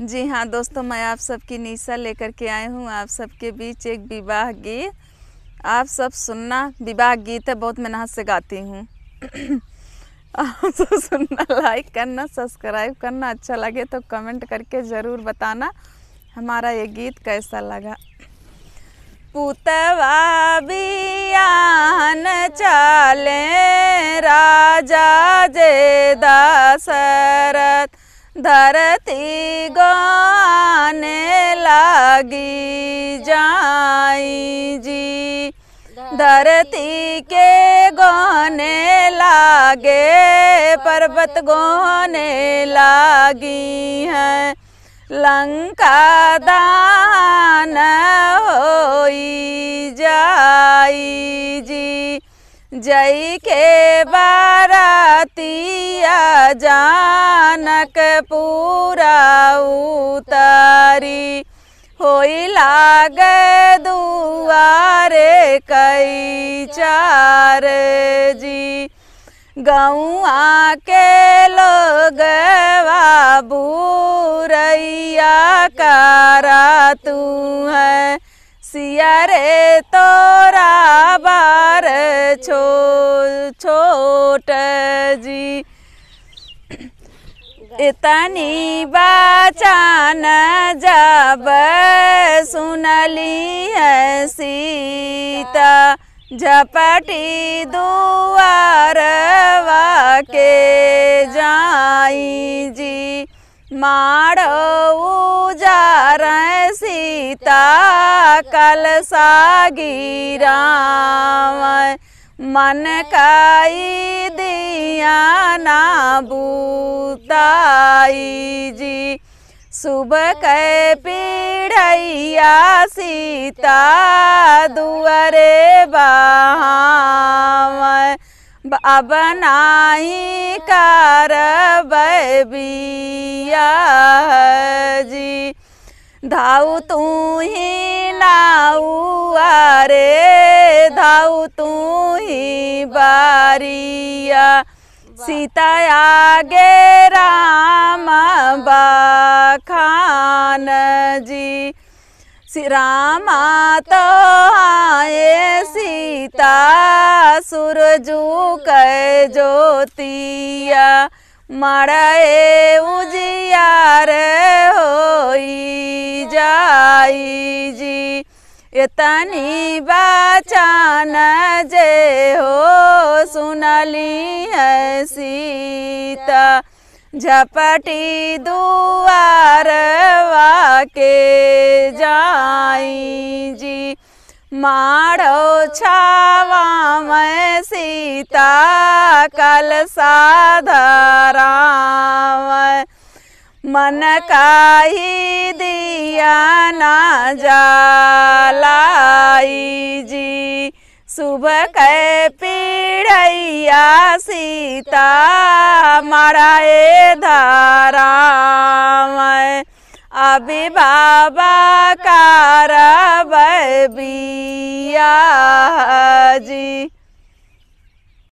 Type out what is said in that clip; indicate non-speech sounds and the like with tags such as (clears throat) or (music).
जी हाँ दोस्तों मैं आप सबकी निशा लेकर के आई हूँ आप सबके बीच एक विवाह गीत आप सब सुनना विवाह गीत है बहुत मेहनत से गाती हूँ (clears throat) आप सब सुनना लाइक करना सब्सक्राइब करना अच्छा लगे तो कमेंट करके ज़रूर बताना हमारा ये गीत कैसा लगा पुतवा बियान चाले राजा जे दास धरती गाने लागी जाई जी धरती के गाने लागे पर्वत गाने लागी हैं लंका दा जय के बारातिया जानक पूरा उतारी हो लाग दुआरे कई चार जी गौआ के लोग बाबूरैया कारा तू है सियारे तोरा छोट जी इतनी बाचान जब सुनली है सीता झपटी दुआर के जाई जी मारो उजार सीता कल गिरा मन काई दिया ना बूताई जी सुबह के पीढ़ैया सीता दुअरे बनाई अब नाही कर बिया जी धाऊ तू ही आ रे धाऊ तू ही बारिया सीता आगे राम बाखान जी श्री रामा तो आए सीता सूरजू कै ज्योतिया मड़े उजिया इतनी बचान जे हो सुनली है सीता झपटी दुआर वाके जाई जी मारो छावा मैं सीता कल साधा मन का ही दिया ना जालाई जी सुबह के पीढ़िया सीता ए धारा अभी बाबा कार बिया जी